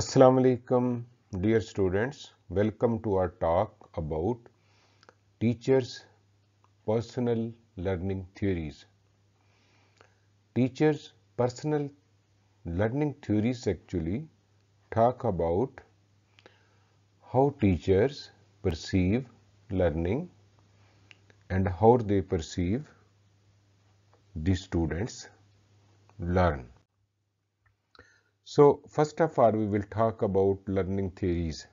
Assalamu alaikum dear students welcome to our talk about teachers personal learning theories teachers personal learning theories actually talk about how teachers perceive learning and how they perceive the students learn So first of all, we will talk about learning theories.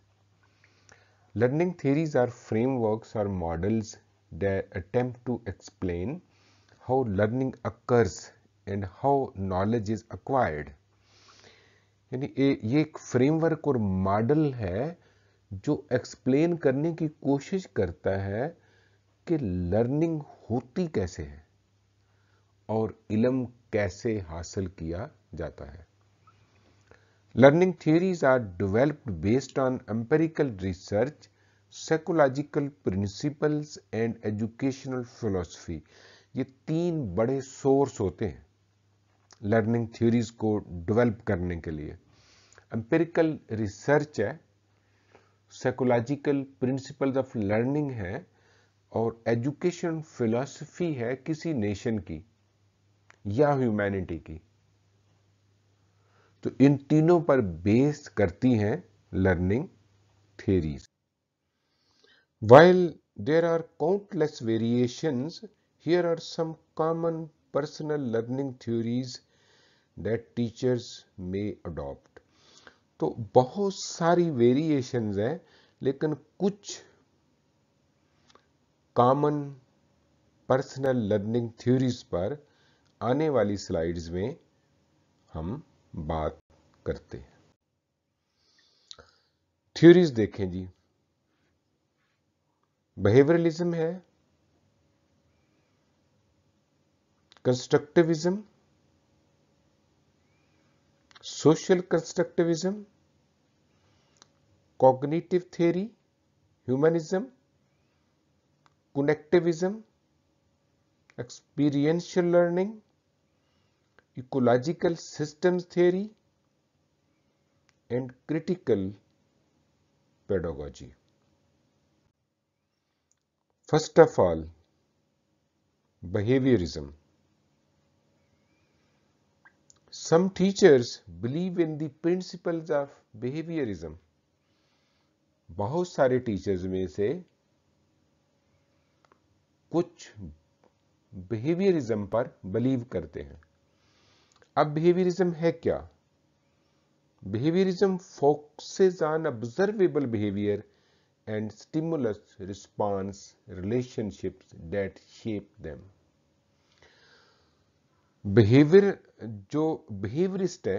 Learning theories are frameworks or models that attempt to explain how learning occurs and how knowledge is acquired yani ye ek framework aur model hai jo explain karne ki koshish karta hai ki learning hoti kaise hai aur ilm kaise hasil kiya jata hai Learning theories are developed based on empirical research, psychological principles and educational philosophy. ये तीन बड़े source होते हैं learning theories को develop करने के लिए empirical research है साइकोलॉजिकल प्रिंसिपल्स ऑफ लर्निंग है और एजुकेशन फिलॉसफी है किसी नेशन की या ह्यूमैनिटी की तो इन तीनों पर बेस करती हैं learning theories while there are countless variation here are some common personal learning theories that teachers may adopt तो बहुत सारी वेरिएशन हैं लेकिन कुछ कॉमन पर्सनल लर्निंग थ्योरीज पर आने वाली स्लाइड्स में हम बात करते हैं थ्योरीज देखें जी बिहेवियरलिज्म है constructivism social constructivism cognitive theory humanism connectivism experiential learning ecological systems theory and critical pedagogy. First of all, behaviorism. Some teachers believe in the principles of behaviorism. बहुत सारे टीचर्स में से कुछ बिहेवियरिज्म पर believe करते हैं अब बिहेवियरिज्म है क्या behaviourism focuses on observable behaviour and stimulus response relationships that shape them behaviour जो बिहेवियरिस्ट है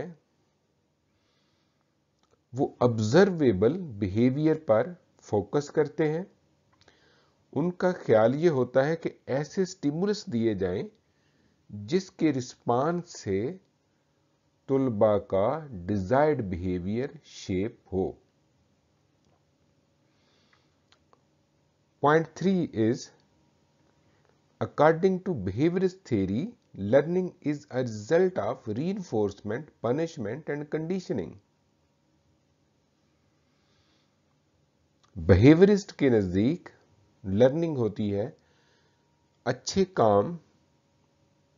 वो ऑब्जर्वेबल बिहेवियर पर फोकस करते हैं उनका ख्याल ये होता है कि ऐसे स्टिमुलस दिए जाएं जिसके रिस्पांस से तुलबा का डिजायर्ड बिहेवियर शेप हो point three is according to behaviour theory learning is a result of reinforcement punishment and conditioning behaviourist के नज़दीक लर्निंग होती है अच्छे काम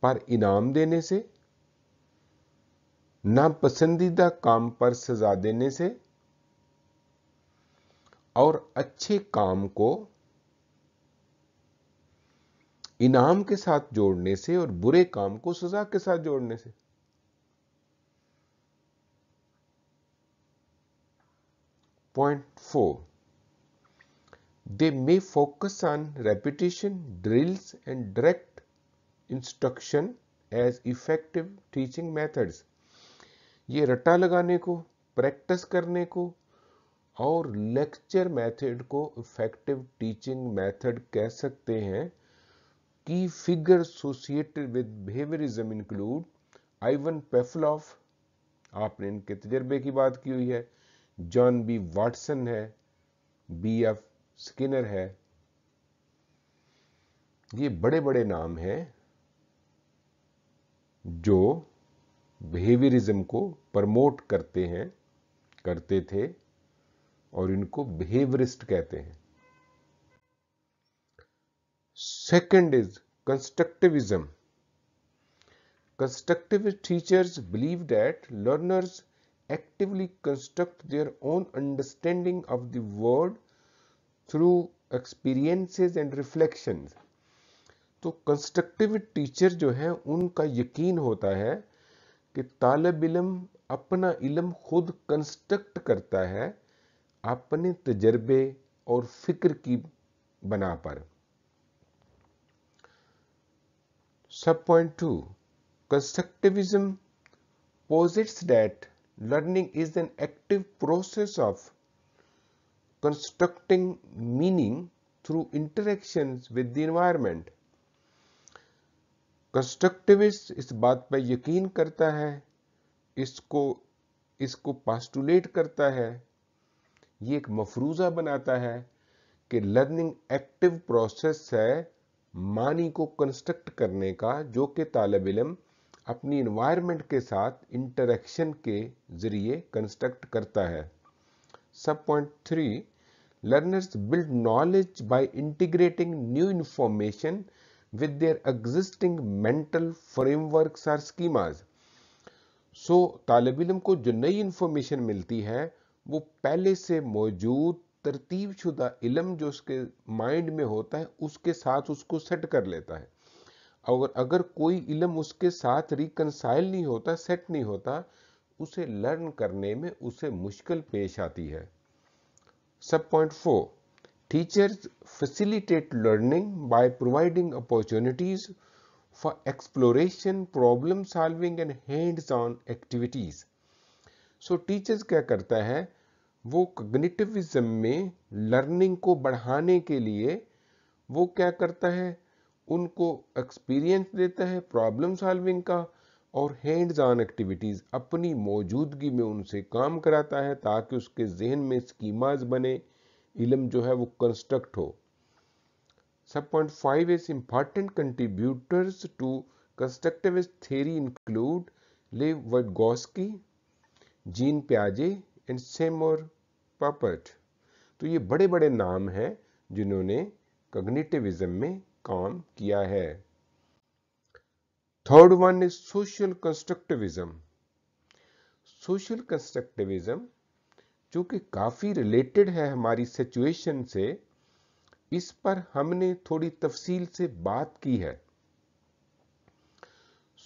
पर इनाम देने से नापसंदीदा काम पर सजा देने से और अच्छे काम को इनाम के साथ जोड़ने से और बुरे काम को सजा के साथ जोड़ने से point four they may focus on repetition drills and direct instruction as effective teaching methods ये रट्टा लगाने को प्रैक्टिस करने को और लेक्चर मेथड को इफेक्टिव टीचिंग मेथड कह सकते हैं key figure associated with behaviourism include Ivan Pavlov आपने इनके तजर्बे की बात की हुई है जॉन बी वाटसन है बी एफ स्किनर है ये बड़े बड़े नाम हैं जो बिहेवियरिज्म को प्रमोट करते हैं करते थे और इनको बिहेवियरिस्ट कहते हैं second is constructivism constructive teachers believe that learners actively construct their own understanding of the world through experiences and reflections तो कंस्ट्रक्टिव टीचर जो है उनका यकीन होता है कि तालब इलम अपना इलम खुद कंस्ट्रक्ट करता है अपने तजर्बे और फिक्र की बना पर sub point two constructivism posits that learning is an active process of constructing meaning through interaction with the environment constructivist इस बात पर यकीन करता है इसको इसको पास्टुलेट करता है ये एक मफरूजा बनाता है कि लर्निंग एक्टिव प्रोसेस है मानी को कंस्ट्रक्ट करने का जो कि तालब इलम अपनी इन्वायरमेंट के साथ इंटरेक्शन के ज़रिए कंस्ट्रक्ट करता है sub point three learners build knowledge by integrating new information with their existing mental frameworks or schemas. सो तालब इलम को जो नई इन्फॉर्मेशन मिलती है वो पहले से मौजूद तरतीब शुदा इलम जो उसके माइंड में होता है उसके साथ उसको सेट कर लेता है और अगर कोई इलम उसके साथ रिकनसाइल नहीं होता सेट नहीं होता उसे लर्न करने में उसे मुश्किल पेश आती है sub point four Teachers facilitate learning by providing opportunities for exploration, problem solving and hands-on activities. So teachers kya karta hai wo cognitivism mein learning ko badhane ke liye wo kya karta hai unko experience deta hai problem solving ka और hands on activities अपनी मौजूदगी में उनसे काम कराता है ताकि उसके जहन में स्कीमाज बने इलम जो है वो कंस्ट्रक्ट हो sub point five is important contributors to constructivist theory include Lev Vygotsky Jean प्याजे एंड सेमोर पपट तो ये बड़े बड़े नाम हैं जिन्होंने कग्निटिविज्म में काम किया है third one is social constructivism social constructivism जो कि काफ़ी रिलेटेड है हमारी सिचुएशन से इस पर हमने थोड़ी तफसील से बात की है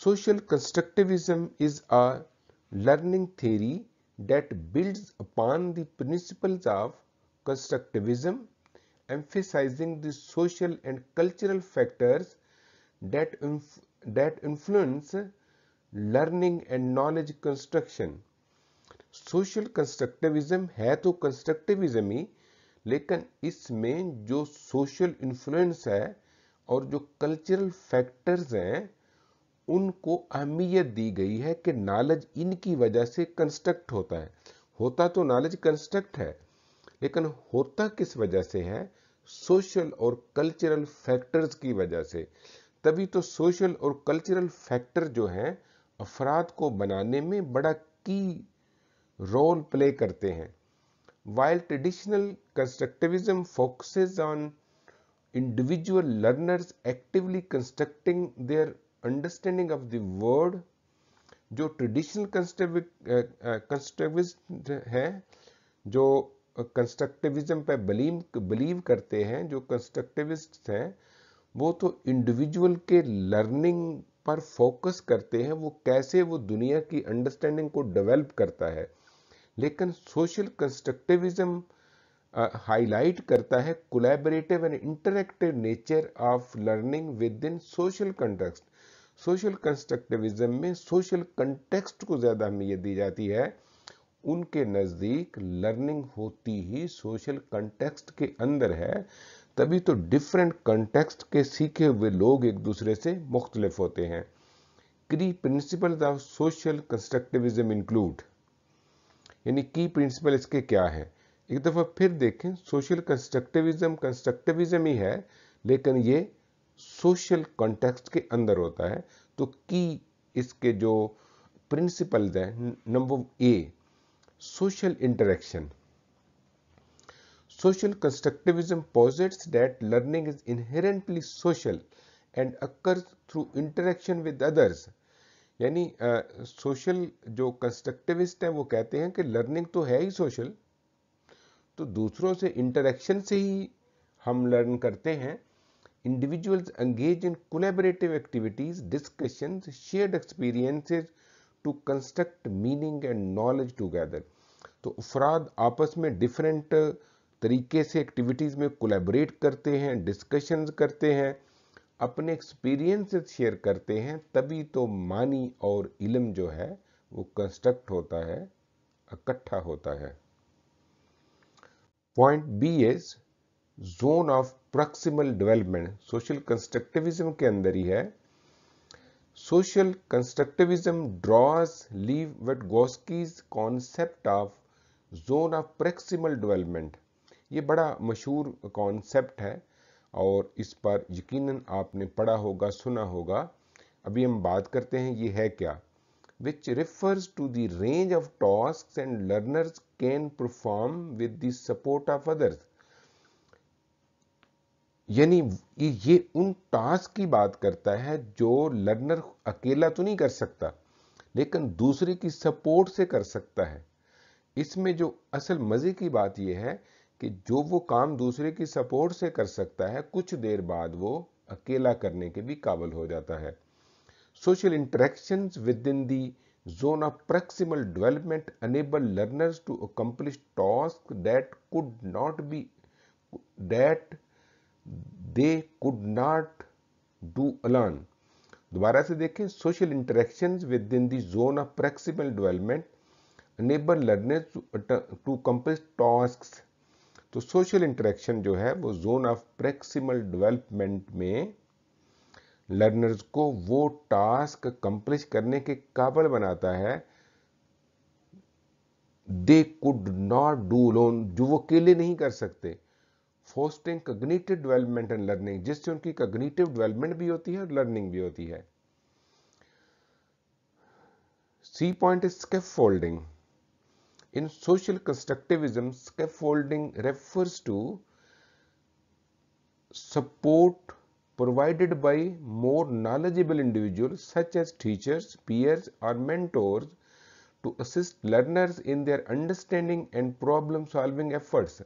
social constructivism is a learning theory that build upon the principle of constructivism emphasising the social and cultural factors that that influence learning and knowledge construction social constructivism है तो कंस्ट्रक्टिविज्म ही लेकिन इसमें जो सोशल इन्फ्लुएंस है और जो cultural factors हैं उनको अहमियत दी गई है कि नॉलेज इनकी वजह से कंस्ट्रक्ट होता है होता तो नॉलेज कंस्ट्रक्ट है लेकिन होता किस वजह से है सोशल और कल्चरल फैक्टर्स की वजह से तभी तो सोशल और कल्चरल फैक्टर जो हैं अफराद को बनाने में बड़ा की रोल प्ले करते हैं while traditional constructivism focuses on individual learners actively constructing their understanding of the world जो ट्रेडिशनल कंस्ट्रक्टिविस्ट है जो कंस्ट्रक्टिविज्म पे बिलीव बिलीव करते हैं जो कंस्ट्रक्टिविस्ट हैं वो तो इंडिविजुअल के लर्निंग पर फोकस करते हैं वो कैसे वो दुनिया की अंडरस्टैंडिंग को डेवलप करता है लेकिन सोशल कंस्ट्रक्टिविज्म हाईलाइट करता है collaborative and interactive nature of learning within social context social constructivism में सोशल कंटेक्स्ट को ज़्यादा अहमियत दी जाती है उनके नज़दीक लर्निंग होती ही सोशल कंटेक्स्ट के अंदर है तभी तो डिफरेंट कंटेक्स्ट के सीखे हुए लोग एक दूसरे से मुख्तलिफ होते हैं key principles of social constructivism include यानी की प्रिंसिपल इसके क्या है एक दफा फिर देखें सोशल कंस्ट्रक्टिविज्म कंस्ट्रक्टिविज्म ही है लेकिन ये सोशल कॉन्टेक्स्ट के अंदर होता है तो की इसके जो प्रिंसिपल है number A social interaction social constructivism posits that learning is inherently social and occurs through interaction with others यानी सोशल जो कंस्ट्रक्टिविस्ट हैं वो कहते हैं कि लर्निंग तो है ही सोशल तो दूसरों से इंटरेक्शन से ही हम लर्न करते हैं individuals engage in collaborative activities discussions shared experiences to construct meaning and knowledge together तो अफराद आपस में डिफरेंट तरीके से एक्टिविटीज़ में कोलेबरेट करते हैं डिस्कशंस करते हैं अपने एक्सपीरियंस शेयर करते हैं तभी तो मानी और इलम जो है वो कंस्ट्रक्ट होता है इकट्ठा होता है point B is zone of proximal development social constructivism के अंदर ही है social constructivism draws Lev Vygotsky's concept of zone of proximal development ये बड़ा मशहूर कॉन्सेप्ट है और इस पर यकीनन आपने पढ़ा होगा सुना होगा अभी हम बात करते हैं ये है क्या which refers to the range of tasks and learners can perform with the support of others यानी ये उन टास्क की बात करता है जो लर्नर अकेला तो नहीं कर सकता लेकिन दूसरे की सपोर्ट से कर सकता है इसमें जो असल मज़े की बात यह है कि जो वो काम दूसरे की सपोर्ट से कर सकता है कुछ देर बाद वो अकेला करने के भी काबल हो जाता है social interaction within the zone of proximal development enable learners to accomplish tasks that could not be that they could not do alone दोबारा से देखें social interaction within the zone of proximal development enable learner to accomplish tasks तो social interaction जो है वो zone of proximal development में learners को वो टास्क कंप्लिश करने के काबल बनाता है they could not do loan जो वो अकेले नहीं कर सकते fostering cognitive development and learning जिससे उनकी कग्निटिव डेवलपमेंट भी होती है और लर्निंग भी होती है C point is scaffolding In social constructivism, scaffolding refers to support provided by more knowledgeable individuals such as teachers, peers or mentors to assist learners in their understanding and problem solving efforts.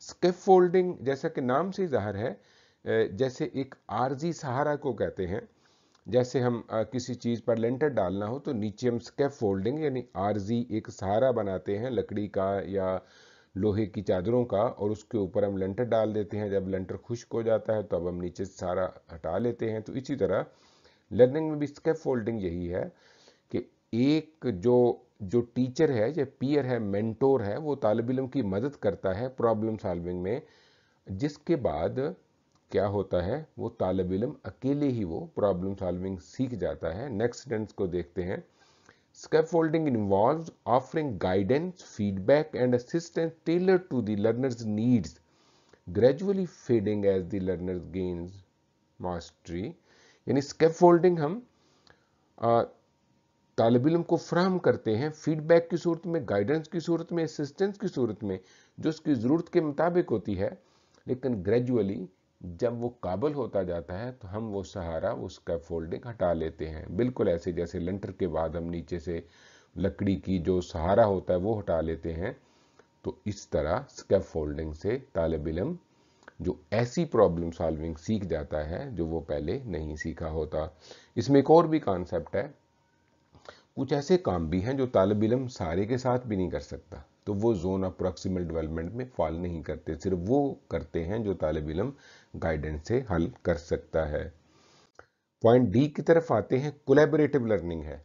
Scaffolding जैसा कि नाम से zahir hai jaise ek arzi sahara ko kehte hain जैसे हम किसी चीज़ पर लेंटर डालना हो तो नीचे हम स्केप फोल्डिंग यानी आरजी एक सहारा बनाते हैं लकड़ी का या लोहे की चादरों का और उसके ऊपर हम लेंटर डाल देते हैं जब लेंटर खुश्क हो जाता है तब तो हम नीचे सहारा हटा लेते हैं तो इसी तरह लर्निंग में भी स्केप फोल्डिंग यही है कि एक जो जो टीचर है या पीयर है मेंटोर है वो तालब इलम की मदद करता है प्रॉब्लम सॉल्विंग में जिसके बाद क्या होता है वो तालब इलम अकेले ही वो प्रॉब्लम सॉल्विंग सीख जाता है नेक्स्ट स्टेंस को देखते हैं scaffolding involves offering guidance feedback and assistance tailor to the learners needs gradually fading as the learners gains mastery यानी फोल्डिंग हम तालब इलम को फ्राहम करते हैं फीडबैक की सूरत में गाइडेंस की सूरत में असिस्टेंस की सूरत में जो उसकी ज़रूरत के मुताबिक होती है लेकिन ग्रेजुअली जब वो काबल होता जाता है तो हम वो सहारा उसका फोल्डिंग हटा लेते हैं बिल्कुल ऐसे जैसे लंटर के बाद हम नीचे से लकड़ी की जो सहारा होता है वो हटा लेते हैं तो इस तरह स्कैप फोल्डिंग से तालब इलम जो ऐसी प्रॉब्लम सॉल्विंग सीख जाता है जो वो पहले नहीं सीखा होता इसमें एक और भी कॉन्सेप्ट है कुछ ऐसे काम भी हैं जो तालब इलम सारे के साथ भी नहीं कर सकता तो वो जोन ऑफ प्रोक्सीमल डेवलपमेंट में फॉल नहीं करते सिर्फ वो करते हैं जो तालब इलम गाइडेंस से हल कर सकता है पॉइंट डी की तरफ आते हैं कोलेबोरेटिव लर्निंग है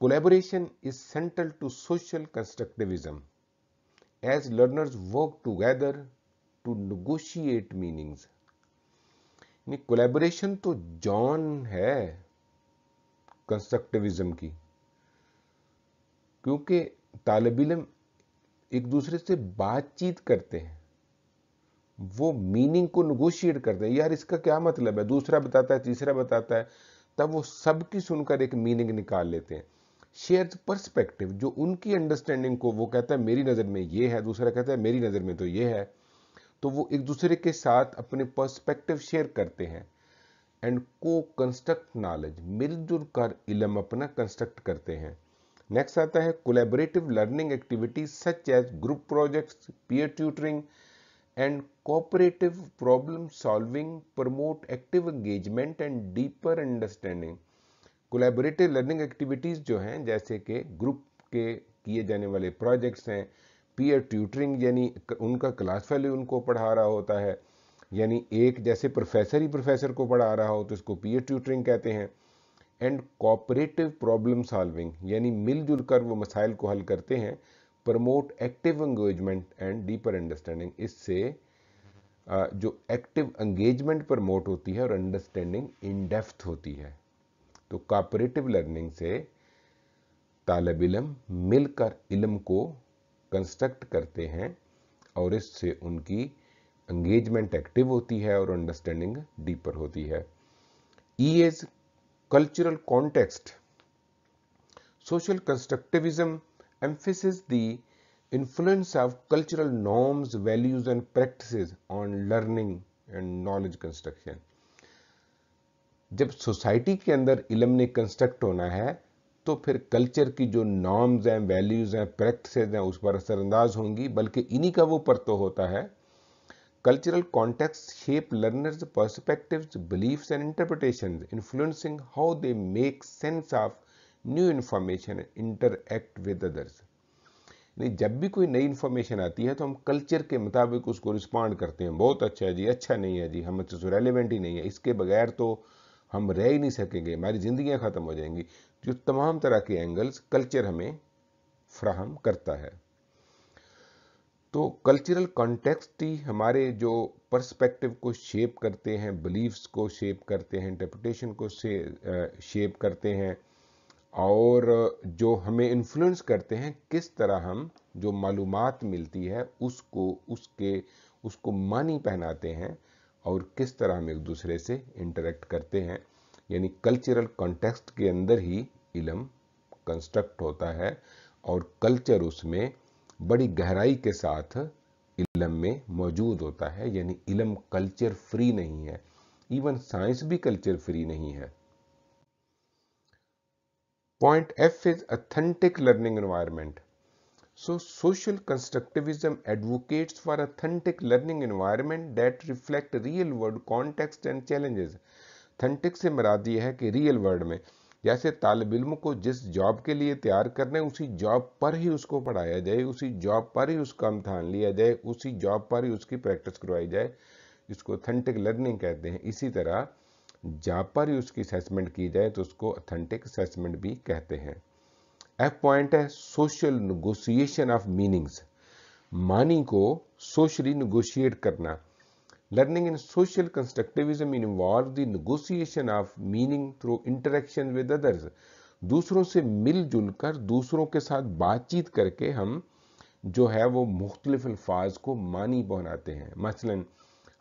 collaboration is central to social constructivism as learners work together to negotiate meanings collaboration तो जॉन है कंस्ट्रक्टिविज्म की क्योंकि तालब इलम एक दूसरे से बातचीत करते हैं वो मीनिंग को निगोशिएट करते हैं यार इसका क्या मतलब है दूसरा बताता है तीसरा बताता है तब वो सबकी सुनकर एक मीनिंग निकाल लेते हैं शेयर पर्सपेक्टिव जो उनकी अंडरस्टैंडिंग को वो कहता है मेरी नज़र में ये है दूसरा कहता है मेरी नज़र में तो ये है तो वो एक दूसरे के साथ अपने पर्सपेक्टिव शेयर करते हैं एंड को कंस्ट्रक्ट नॉलेज मिलजुल कर इलम अपना कंस्ट्रक्ट करते हैं नेक्स्ट आता है collaborative learning activities such as group projects peer tutoring and cooperative problem solving promote active engagement and deeper understanding collaborative learning activities जो हैं जैसे कि ग्रुप के किए जाने वाले प्रोजेक्ट्स हैं पीयर ट्यूटरिंग यानी उनका क्लास फेलो उनको पढ़ा रहा होता है यानी एक जैसे प्रोफेसर ही प्रोफेसर को पढ़ा रहा हो तो इसको पीयर ट्यूटरिंग कहते हैं एंड कोऑपरेटिव प्रॉब्लम सॉल्विंग यानी मिलजुल कर वो मसाइल को हल करते हैं promote active engagement and deeper understanding इससे जो एक्टिव एंगेजमेंट प्रमोट होती है और अंडरस्टैंडिंग इन डेप्थ होती है तो कॉपरेटिव लर्निंग से तालब इलम मिलकर इलम को कंस्ट्रक्ट करते हैं और इससे उनकी एंगेजमेंट एक्टिव होती है और अंडरस्टैंडिंग डीपर होती है E e is cultural context. Social constructivism emphasizes the influence of cultural norms, values and practices on learning and knowledge construction. जब सोसाइटी के अंदर इलमनी कंस्ट्रक्ट होना है तो फिर कल्चर की जो नॉर्म्स हैं वैल्यूज़ हैं प्रैक्टिसेज हैं उस पर असरअंदाज होंगी बल्कि इन्हीं का वो परतो होता है Cultural contexts shape learners' perspectives, beliefs, and interpretations, influencing how they make sense of new information interact with others नहीं जब भी कोई नई इन्फॉर्मेशन आती है तो हम कल्चर के मुताबिक उसको रिस्पॉन्ड करते हैं बहुत अच्छा है जी अच्छा नहीं है जी हम अच्छे रेलिवेंट ही नहीं है इसके बगैर तो हम रह ही नहीं सकेंगे हमारी जिंदगियाँ ख़त्म हो जाएंगी जो तो तमाम तरह के एंगल्स कल्चर हमें फ्राहम करता है तो कल्चरल कॉन्टेक्स्ट ही हमारे जो पर्सपेक्टिव को शेप करते हैं बिलीव्स को शेप करते हैं इंटरप्रिटेशन को शेप करते हैं और जो हमें इन्फ्लुएंस करते हैं किस तरह हम जो मालूम मिलती है उसको उसके उसको मानी पहनाते हैं और किस तरह हम एक दूसरे से इंटरेक्ट करते हैं यानी कल्चरल कॉन्टेक्स्ट के अंदर ही इलम कंस्ट्रक्ट होता है और कल्चर उसमें बड़ी गहराई के साथ इलम में मौजूद होता है यानी इलम कल्चर फ्री नहीं है इवन साइंस भी कल्चर फ्री नहीं है point F is authentic learning environment so social constructivism advocates for authentic learning environment that reflect real world context and challenges authentic से मराद यह है कि रियल वर्ल्ड में जैसे तालब इम को जिस जॉब के लिए तैयार करने उसी जॉब पर ही उसको पढ़ाया जाए उसी जॉब पर ही उसका अमथान लिया जाए उसी जॉब पर ही उसकी प्रैक्टिस करवाई जाए इसको ऑथेंटिक लर्निंग कहते हैं इसी तरह जॉब पर ही उसकी असेसमेंट की जाए तो उसको ऑथेंटिक असेसमेंट भी कहते हैं एफ पॉइंट है सोशल नगोसिएशन ऑफ मीनिंग्स मानी को सोशली नगोशिएट करना Learning in social constructivism involves the negotiation of meaning through interaction with others. दूसरों से मिलजुल कर दूसरों के साथ बातचीत करके हम जो है वो मुख्तलिफ अल्फाज को मानी बनाते हैं मसलन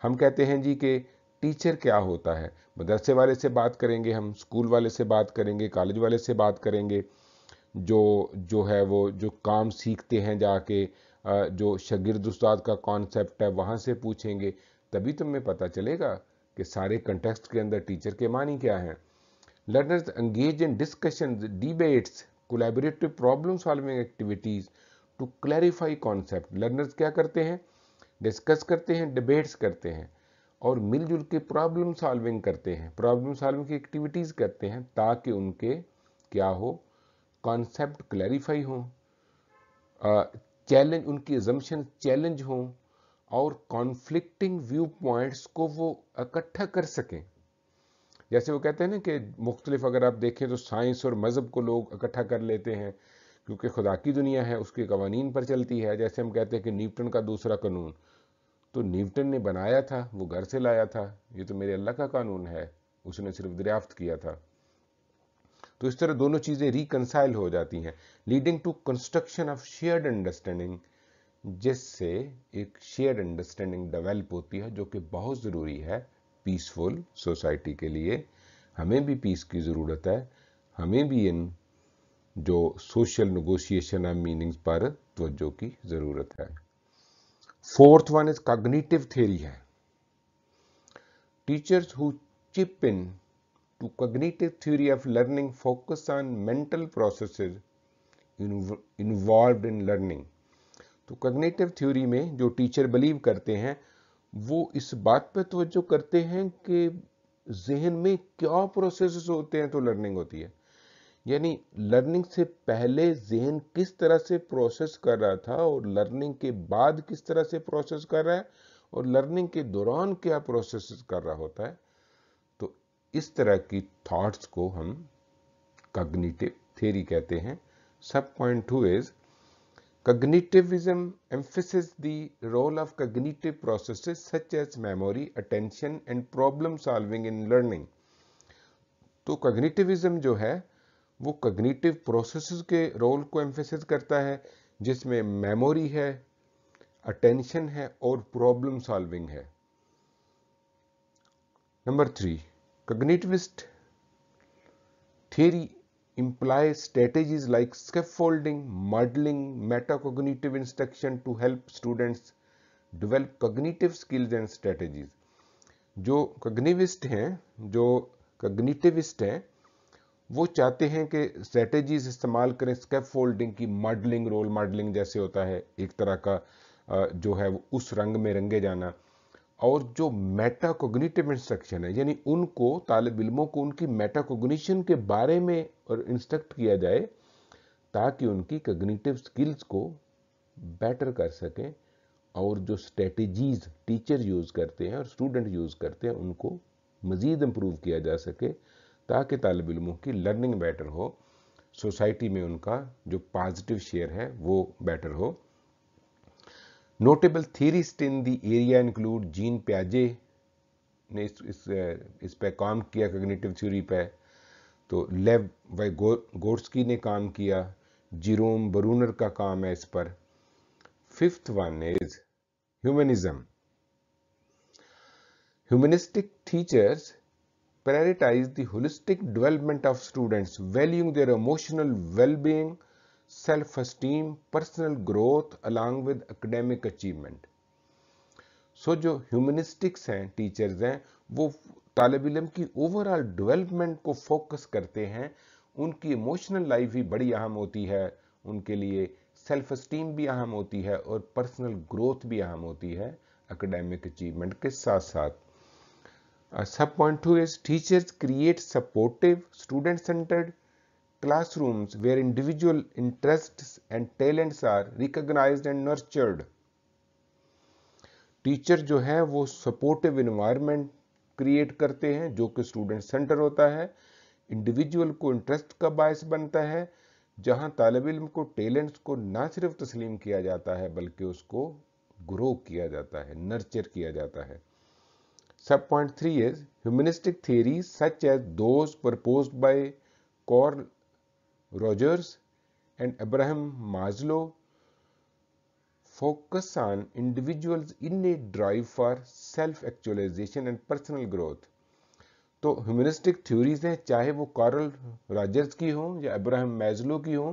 हम कहते हैं जी कि टीचर क्या होता है मदरसे वाले से बात करेंगे हम स्कूल वाले से बात करेंगे कॉलेज वाले से बात करेंगे जो जो है वो जो काम सीखते हैं जाके जो शगिर्द उस्ताद का कॉन्सेप्ट है वहाँ से पूछेंगे तभी तुम्हें पता चलेगा कि सारे कंटेक्स्ट के अंदर टीचर के मानी क्या हैं learners engage in discussion debates collaborative problem solving activities to clarify concept learners क्या करते हैं डिस्कस करते हैं डिबेट्स करते हैं और मिलजुल के प्रॉब्लम सॉल्विंग करते हैं प्रॉब्लम सॉल्विंग की एक्टिविटीज़ करते हैं ताकि उनके क्या हो कॉन्सेप्ट क्लैरिफाई हों चैलेंज उनकी एजम्पन चैलेंज हों और कॉन्फ्लिक्टिंग व्यू पॉइंट्स को वो इकट्ठा कर सकें जैसे वो कहते हैं ना कि मुख्तलिफ अगर आप देखें तो साइंस और मज़हब को लोग इकट्ठा कर लेते हैं क्योंकि खुदा की दुनिया है उसके कवानीन पर चलती है जैसे हम कहते हैं कि न्यूटन का दूसरा कानून तो न्यूटन ने बनाया था वो घर से लाया था ये तो मेरे अल्लाह का कानून है उसने सिर्फ दरियाफ्त किया था तो इस तरह दोनों चीज़ें रिकनसाइल हो जाती हैं leading to construction of shared understanding जिससे एक शेयर अंडरस्टैंडिंग डेवलप होती है जो कि बहुत ज़रूरी है पीसफुल सोसाइटी के लिए हमें भी पीस की ज़रूरत है हमें भी इन जो सोशल नगोशिएशन है मीनिंग्स पर तवज्जो की ज़रूरत है fourth one is cognitive theory है teachers who chip in to cognitive theory of learning focus on mental processes involved in learning तो कग्नेटिव थ्योरी में जो टीचर बिलीव करते हैं वो इस बात पर तवज्जो करते हैं कि जहन में क्या प्रोसेस होते हैं तो लर्निंग होती है यानी लर्निंग से पहले जहन किस तरह से प्रोसेस कर रहा था और लर्निंग के बाद किस तरह से प्रोसेस कर रहा है और लर्निंग के दौरान क्या प्रोसेस कर रहा होता है तो इस तरह की थॉट्स को हम कग्निटिव थेरी कहते हैं sub point two is Cognitivism emphasizes the role of cognitive processes such as memory, attention and problem solving in learning. तो cognitivism जो है वो cognitive processes के role को emphasize करता है जिसमें memory है attention है और problem solving है number three cognitivist theory imply strategies like scaffolding, modeling, metacognitive instruction to help students develop cognitive skills and strategies. जो कग्निविस्ट हैं जो कग्निटिविस्ट हैं वो चाहते हैं कि स्ट्रेटजीज इस्तेमाल करें स्कैफोल्डिंग की मॉडलिंग रोल मॉडलिंग जैसे होता है एक तरह का जो है वो उस रंग में रंगे जाना और जो मेटाकोग्निटिव इंस्ट्रक्शन है यानी उनको तालब इलमों को उनकी मेटाकोगनीशन के बारे में और इंस्ट्रक्ट किया जाए ताकि उनकी कग्निटिव स्किल्स को बेटर कर सकें और जो स्ट्रेटजीज टीचर यूज़ करते हैं और स्टूडेंट यूज़ करते हैं उनको मज़ीद इम्प्रूव किया जा सके ताकि तालब इलमों की लर्निंग बेटर हो सोसाइटी में उनका जो पॉजिटिव शेयर है वो बेटर हो notable theorist in the area include Jean प्याजे ने इस इस पे काम किया कग्निटिव थ्यूरी पर तो लेव वाई गोर्सकी ने काम किया जीरोम बरूनर का काम है इस पर fifth one is humanism humanistic teachers prioritise the holistic development of students valuing their emotional wellbeing well self esteem, personal growth along with academic achievement so जो ह्यूमनिस्टिक्स हैं टीचर्स हैं वो तालब इलम की ओवरऑल डेवलपमेंट को फोकस करते हैं उनकी इमोशनल लाइफ भी बड़ी अहम होती है उनके लिए सेल्फ इस्टीम भी अहम होती है और पर्सनल ग्रोथ भी अहम होती है एकेडमिक अचीवमेंट के साथ साथ sub point two is teachers create supportive student centred classrooms where individual interests and talents are recognized and nurtured teacher जो है वो सपोर्टिव इन्वायरमेंट क्रिएट करते हैं जो कि स्टूडेंट सेंटर होता है इंडिविजुअल को इंटरेस्ट का बायस बनता है जहां तालब इम को टैलेंट्स को ना सिर्फ तस्लीम किया जाता है बल्कि उसको ग्रो किया जाता है नर्चर किया जाता है sub point three is humanistic theories such as those propose by Rogers and Abraham Maslow focus on individuals' innate drive for self-actualization and personal growth. तो humanistic theories hain chahe wo carl rogers ki ho ya abraham maslow ki ho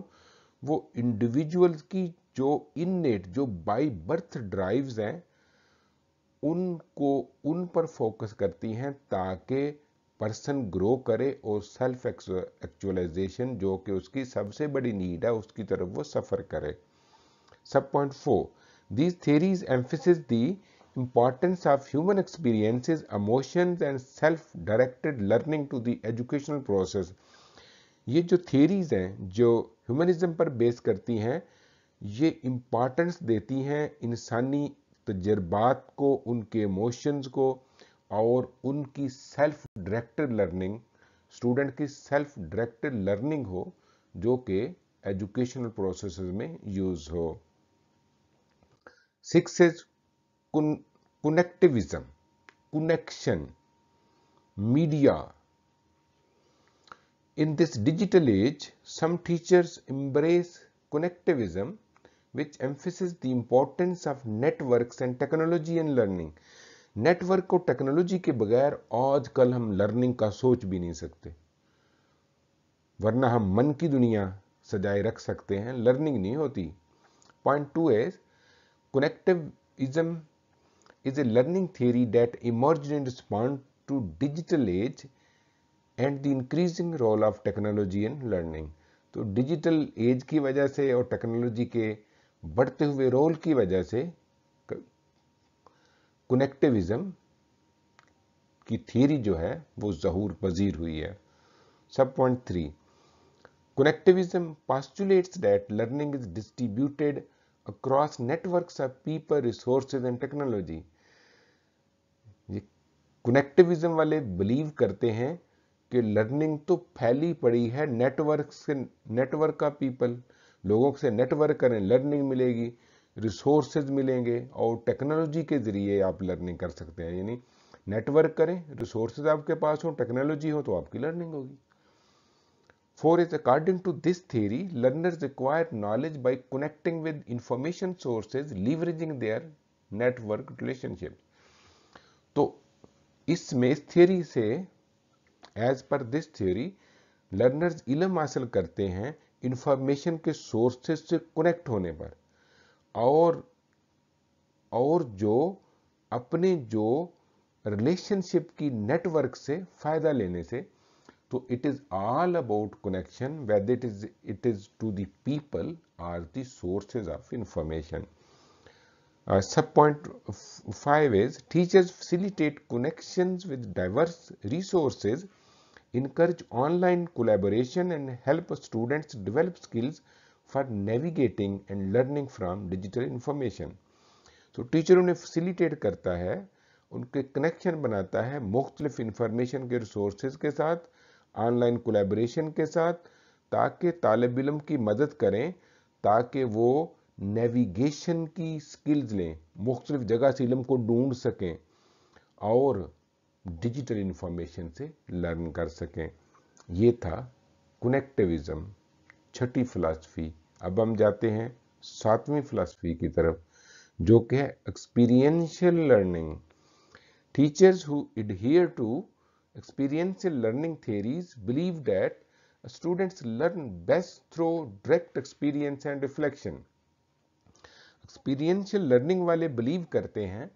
wo individuals ki jo innate jo by birth drives hain unko un par focus karti hain ताकि person grow करे और self actualisation जो कि उसकी सबसे बड़ी need है उसकी तरफ वो सफ़र करे sub point four these theories emphasise the importance of human experiences emotions and self directed learning to the educational process ये जो थेरीज हैं जो ह्यूमनिज्म पर बेस करती हैं ये इंपॉर्टेंस देती हैं इंसानी तजर्बात को उनके इमोशंस को और उनकी सेल्फ डायरेक्टेड लर्निंग स्टूडेंट की सेल्फ डायरेक्टेड लर्निंग हो जो कि एजुकेशनल प्रोसेस में यूज हो six is connectivism connection media in this digital age some teachers embrace connectivism which emphasise the importance of networks and technology in learning network को technology के बगैर आज कल हम लर्निंग का सोच भी नहीं सकते वरना हम मन की दुनिया सजाए रख सकते हैं लर्निंग नहीं होती point two is connectivism is a learning theory that emerge in respond to digital age and the increasing role of technology in learning तो डिजिटल एज की वजह से और टेक्नोलॉजी के बढ़ते हुए रोल की वजह से कनेक्टिविज्म की थीरी जो है वो जहूर पजीर हुई है sub point three connectivism postulates that learning is distributed across networks of people resources and technology ये कनेक्टिविज्म वाले बिलीव करते हैं कि लर्निंग तो फैली पड़ी है नेटवर्क से नेटवर्क का पीपल लोगों से नेटवर्क करें लर्निंग मिलेगी रिसोर्सेज मिलेंगे और टेक्नोलॉजी के ज़रिए आप लर्निंग कर सकते हैं यानी नेटवर्क करें रिसोर्सेज आपके पास हो टेक्नोलॉजी हो तो आपकी लर्निंग होगी four is according to this theory learners require knowledge by connecting with information sources leveraging their network relationship तो इसमें इस थियरी से as per this theory learners इलम हासिल करते हैं इंफॉर्मेशन के सोर्सेज से कनेक्ट होने पर और और जो अपने जो रिलेशनशिप की नेटवर्क से फायदा लेने से तो it is all about connection with it is it is to people are sources of information sub point five is teachers facilitate connection with diverse resources encourage online collaboration and help students develop skills for navigating and learning from digital information. तो so, teacher उन्हें facilitate करता है उनके connection बनाता है मुख्तलिफ information के resource के साथ ऑनलाइन collaboration के साथ ताकि तालब इलम की मदद करें ताकि वो नेविगेशन की स्किल्स लें मुख्तलिफ जगह से इलम को ढूंढ सकें और डिजिटल इंफॉर्मेशन से लर्न कर सकें ये था कनेक्टिविज्म छठी फ़िलासफ़ी अब हम जाते हैं सातवीं फिलासफी की तरफ जो कि है experiential learning teachers who adhere to experiential learning theories believe that students learn best through direct experience and reflection experiential learning वाले बिलीव करते हैं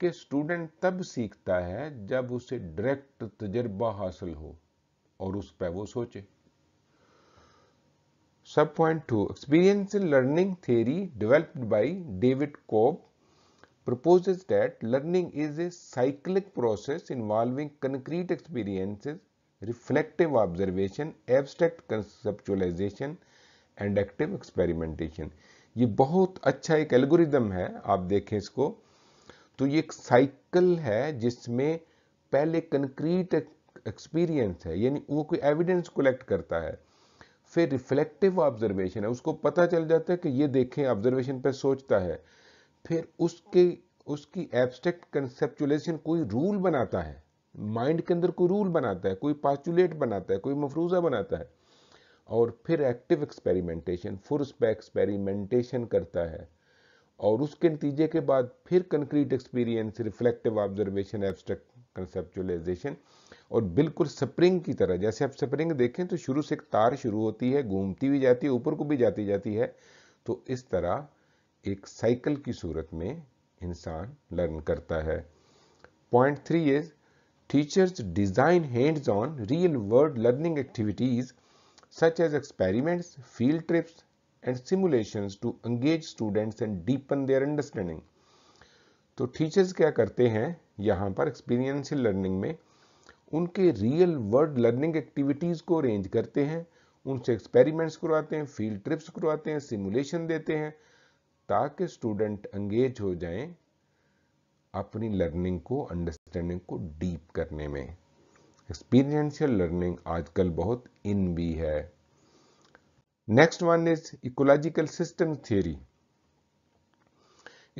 कि स्टूडेंट तब सीखता है जब उसे डायरेक्ट तजर्बा हासिल हो और उस पर वो सोचे Subpoint 2 Experiential learning theory developed by David Cobb proposes that learning is a cyclic process involving concrete experiences, reflective observation, abstract conceptualization and active experimentation. ये बहुत अच्छा एक एल्गोरिदम है आप देखें इसको तो ये एक साइकिल है जिसमें पहले कंक्रीट एक्सपीरियंस है यानी वो कोई एविडेंस कलेक्ट करता है फिर रिफ्लेक्टिव ऑब्जर्वेशन है उसको पता चल जाता है कि ये देखें ऑब्जर्वेशन पे सोचता है फिर उसके उसकी एब्स्ट्रैक्ट कंसेप्चुलेशन कोई रूल बनाता है माइंड के अंदर कोई रूल बनाता है कोई पास्टुलेट बनाता है कोई मफरूजा बनाता है और फिर एक्टिव एक्सपेरिमेंटेशन फुर्स पे एक्सपेरिमेंटेशन करता है और उसके नतीजे के बाद फिर concrete experience reflective observation abstract conceptualisation और बिल्कुल स्प्रिंग की तरह जैसे आप स्प्रिंग देखें तो शुरू से एक तार शुरू होती है घूमती भी जाती है ऊपर को भी जाती जाती है तो इस तरह एक साइकिल की सूरत में इंसान लर्न करता है point three is teachers design hands on real world learning activities such as experiments field trips and simulation to engage students and deepen their understanding तो टीचर्स क्या करते हैं यहाँ पर एक्सपीरियंशियल लर्निंग में उनके रियल वर्ल्ड लर्निंग एक्टिविटीज़ को arrange करते हैं उनसे एक्सपेरिमेंट्स करवाते हैं फील्ड ट्रिप्स करवाते हैं सिमुलेशन देते हैं ताकि स्टूडेंट एंगेज हो जाएं अपनी लर्निंग को अंडरस्टैंडिंग को डीप करने में एक्सपीरियंशियल लर्निंग आजकल बहुत इन भी है next one is ecological system theory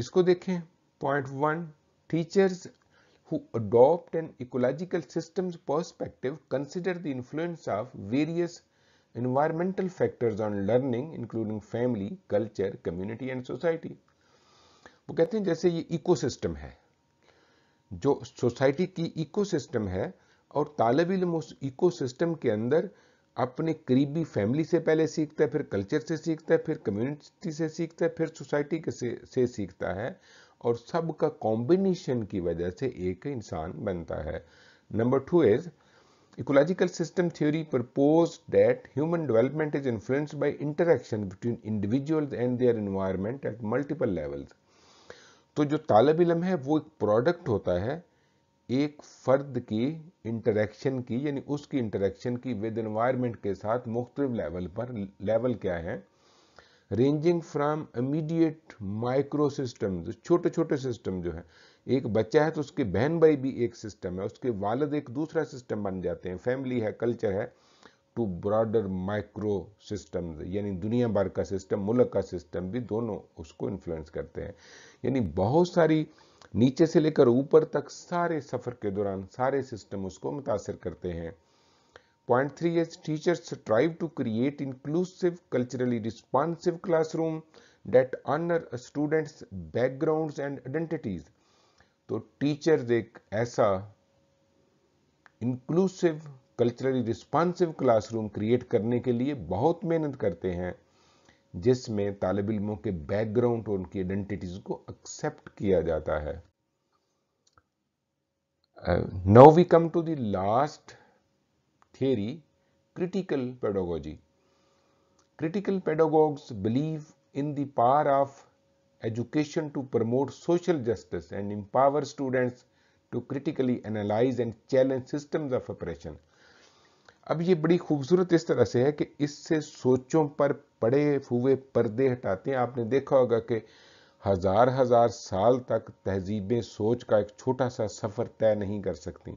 इसको देखें point one teachers who adopt an ecological systems perspective consider the influence of various environmental factors on learning including family, culture, community and society. वो कहते हैं जैसे ये ecosystem है जो society की ecosystem है और तालब इलम उस इकोसिस्टम के अंदर अपने करीबी फैमिली से पहले सीखता है फिर कल्चर से सीखता है फिर कम्युनिटी से सीखता है फिर सोसाइटी के से, से सीखता है और सब का कॉम्बिनेशन की वजह से एक इंसान बनता है number two is ecological system theory propose that human development is influenced by interaction between individuals and their environment at multiple levels तो जो तालब इलम है वो एक प्रोडक्ट होता है एक फर्द की इंटरेक्शन की यानी उसकी इंटरेक्शन की विद एनवायरमेंट के साथ मुख्तलिफ लेवल पर लेवल क्या है ranging from immediate micro system छोटे छोटे सिस्टम जो है एक बच्चा है तो उसकी बहन भाई भी एक सिस्टम है उसके वालद एक दूसरा सिस्टम बन जाते हैं फैमिली है कल्चर है टू ब्रॉडर माइक्रो सिस्टम यानी दुनिया भर का सिस्टम मुल्क का सिस्टम भी दोनों उसको इन्फ्लुएंस करते हैं यानी बहुत सारी नीचे से लेकर ऊपर तक सारे सफ़र के दौरान सारे सिस्टम उसको मुतासर करते हैं Point three is teachers strive to create inclusive, culturally responsive classroom that honor students' backgrounds and identities. तो teachers एक ऐसा inclusive culturally responsive classroom create करने के लिए बहुत मेहनत करते हैं जिसमें तालब इलमों के बैकग्राउंड और उनकी आइडेंटिटीज को एक्सेप्ट किया जाता है now we come to the last theory, critical pedagogy. Critical pedagogues believe in the power of education to promote social justice and empower students to critically analyze and challenge systems of oppression. अब ये बड़ी खूबसूरत इस तरह से है कि इससे सोचों पर पड़े हुए पर्दे हटाते हैं आपने देखा होगा कि हजार हजार साल तक तहजीबें सोच का एक छोटा सा सफ़र तय नहीं कर सकती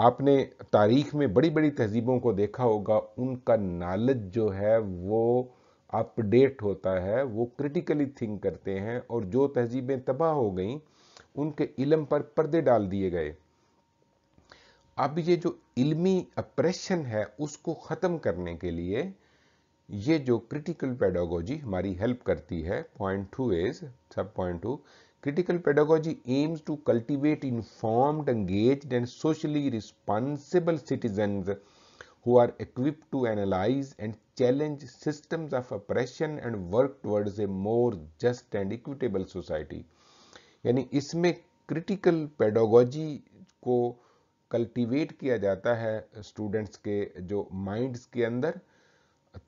आपने तारीख में बड़ी बड़ी तहजीबों को देखा होगा उनका नॉलेज जो है वो अपडेट होता है वो क्रिटिकली थिंक करते हैं और जो तहजीबें तबाह हो गई उनके इलम पर पर्दे डाल दिए गए अब ये जो इल्मी अप्रेशन है उसको ख़त्म करने के लिए ये जो क्रिटिकल पेडागोजी हमारी हेल्प करती है point two is sub point two Critical pedagogy aims to cultivate informed, engaged, and socially responsible citizens who are equipped to analyze and challenge systems of oppression and work towards a more just and equitable society. यानी इसमें critical pedagogy को cultivate किया जाता है students के जो minds के अंदर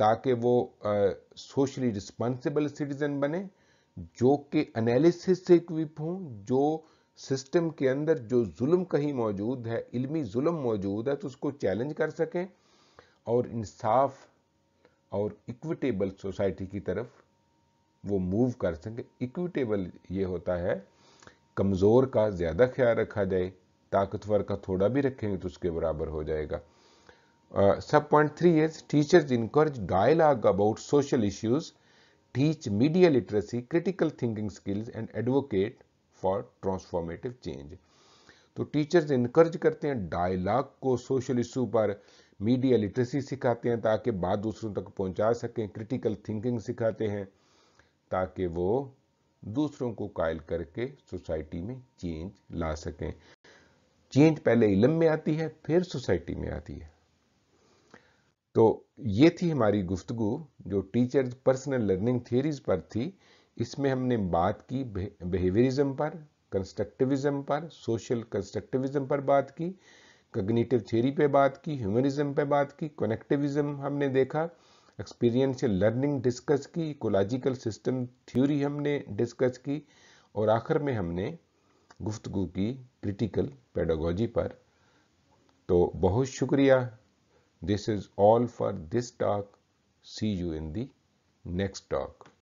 ताकि वो सोशली रिस्पॉन्सिबल सिटीजन बने जो कि एनालिसिस से इक्विप हों जो सिस्टम के अंदर जो जुल्म कहीं मौजूद है इल्मी जुल्म मौजूद है तो उसको चैलेंज कर सकें और इंसाफ और इक्विटेबल सोसाइटी की तरफ वो मूव कर सकें इक्विटेबल ये होता है कमज़ोर का ज़्यादा ख्याल रखा जाए ताकतवर का थोड़ा भी रखेंगे तो उसके बराबर हो जाएगा sub point three is teachers encourage dialogue about social issues teach media literacy critical thinking skills and advocate for transformative change तो टीचर्स इनकर्ज करते हैं डायलॉग को सोशल इशू पर मीडिया लिटरेसी सिखाते हैं ताकि बात दूसरों तक पहुंचा सकें क्रिटिकल थिंकिंग सिखाते हैं ताकि वो दूसरों को कायल करके सोसाइटी में चेंज ला सकें चेंज पहले इलम में आती है फिर सोसाइटी में आती है तो ये थी हमारी गुफ्तगु जो टीचर्स पर्सनल लर्निंग थियरीज पर थी इसमें हमने बात की बिहेवियरिज्म पर कंस्ट्रक्टिविज्म पर सोशल कंस्ट्रक्टिविज्म पर बात की कग्निटिव थियरी पे बात की ह्यूमनिज्म पे बात की कनेक्टिविज्म हमने देखा एक्सपीरियंशियल लर्निंग डिस्कस की इकोलॉजिकल सिस्टम थ्योरी हमने डिस्कस की और आखिर में हमने गुफ्तगु की क्रिटिकल पेडागोजी पर तो बहुत शुक्रिया This is all for this talk. See you in the next talk.